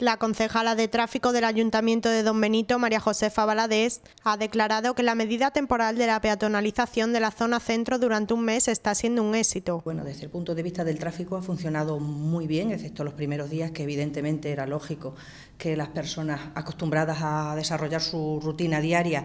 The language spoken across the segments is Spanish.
La concejala de tráfico del Ayuntamiento de Don Benito, María Josefa Valadez, ha declarado que la medida temporal de la peatonalización de la zona centro durante un mes está siendo un éxito. Bueno, desde el punto de vista del tráfico ha funcionado muy bien, excepto los primeros días, que evidentemente era lógico que las personas acostumbradas a desarrollar su rutina diaria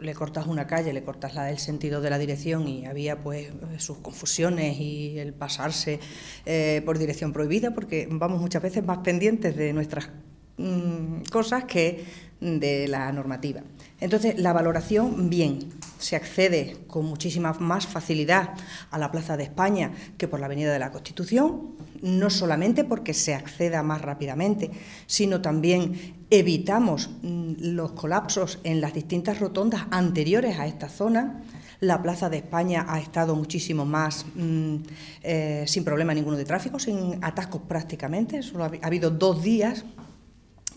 le cortas una calle, le cortas la, el sentido de la dirección y había pues sus confusiones y el pasarse eh, por dirección prohibida porque vamos muchas veces más pendientes de nuestras mm, cosas que de la normativa. Entonces, la valoración, bien, se accede con muchísima más facilidad a la Plaza de España que por la Avenida de la Constitución, no solamente porque se acceda más rápidamente, sino también evitamos mm, los colapsos en las distintas rotondas anteriores a esta zona. La Plaza de España ha estado muchísimo más mm, eh, sin problema ninguno de tráfico, sin atascos prácticamente. Solo ha habido dos días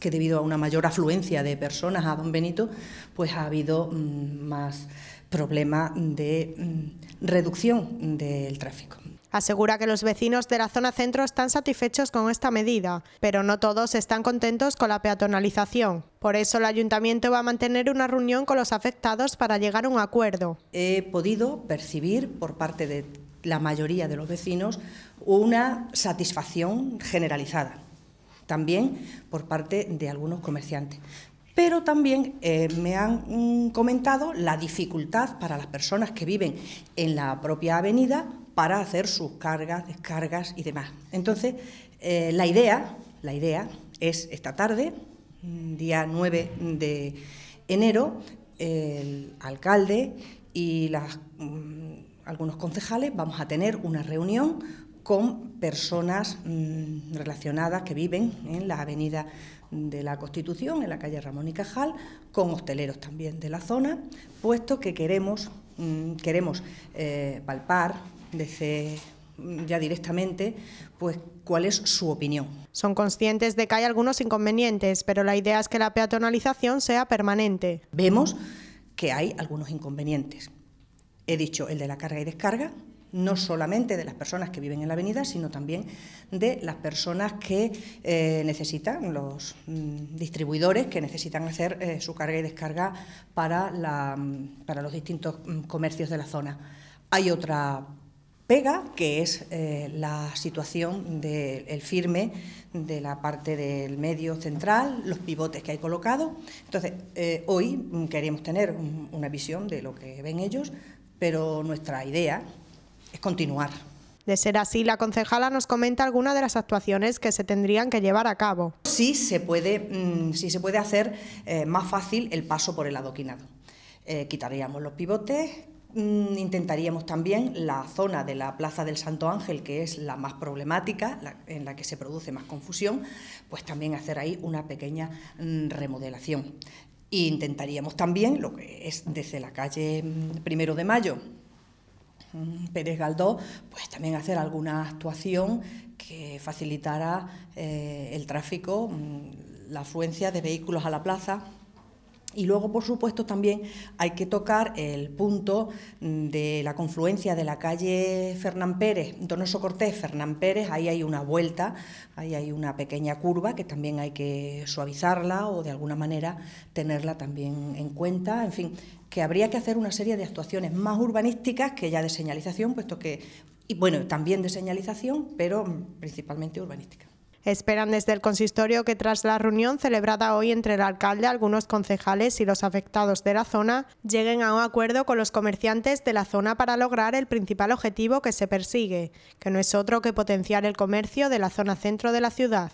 que debido a una mayor afluencia de personas a Don Benito, pues ha habido mm, más problema de mm, reducción del tráfico. Asegura que los vecinos de la zona centro están satisfechos con esta medida, pero no todos están contentos con la peatonalización. Por eso el ayuntamiento va a mantener una reunión con los afectados para llegar a un acuerdo. He podido percibir por parte de la mayoría de los vecinos una satisfacción generalizada, también por parte de algunos comerciantes. Pero también eh, me han mm, comentado la dificultad para las personas que viven en la propia avenida para hacer sus cargas, descargas y demás. Entonces, eh, la, idea, la idea es esta tarde, mm, día 9 de enero, el alcalde y las, mm, algunos concejales vamos a tener una reunión con personas mm, relacionadas que viven en la avenida de la Constitución, en la calle Ramón y Cajal, con hosteleros también de la zona, puesto que queremos, mm, queremos eh, palpar mm, ya directamente, pues cuál es su opinión. Son conscientes de que hay algunos inconvenientes, pero la idea es que la peatonalización sea permanente. Vemos que hay algunos inconvenientes. He dicho el de la carga y descarga, no solamente de las personas que viven en la avenida, sino también de las personas que eh, necesitan, los mm, distribuidores que necesitan hacer eh, su carga y descarga para, la, mm, los distintos mm, comercios de la zona. Hay otra pega, que es eh, la situación del firme de la parte del medio central, los pivotes que hay colocados. Entonces, hoy queríamos tener una visión de lo que ven ellos, pero nuestra idea es continuar. De ser así, la concejala nos comenta algunas de las actuaciones que se tendrían que llevar a cabo. Sí se puede, mm, se puede hacer eh, más fácil el paso por el adoquinado. Eh, quitaríamos los pivotes, mm, intentaríamos también la zona de la Plaza del Santo Ángel, que es la más problemática, en la que se produce más confusión, pues también hacer ahí una pequeña mm, remodelación. E intentaríamos también lo que es desde la calle Primero de Mayo Pérez Galdó, pues también hacer alguna actuación que facilitara eh, el tráfico, mm, la afluencia de vehículos a la plaza, y luego, por supuesto, también hay que tocar el punto mm, de la confluencia de la calle Fernán Pérez, Donoso Cortés, Fernán Pérez, ahí hay una vuelta, ahí hay una pequeña curva que también hay que suavizarla o de alguna manera tenerla también en cuenta. En fin, que habría que hacer una serie de actuaciones más urbanísticas que ya de señalización, puesto que, y bueno, también de señalización, pero mm, principalmente urbanística. Esperan desde el consistorio que tras la reunión celebrada hoy entre el alcalde, algunos concejales y los afectados de la zona, lleguen a un acuerdo con los comerciantes de la zona para lograr el principal objetivo que se persigue, que no es otro que potenciar el comercio de la zona centro de la ciudad.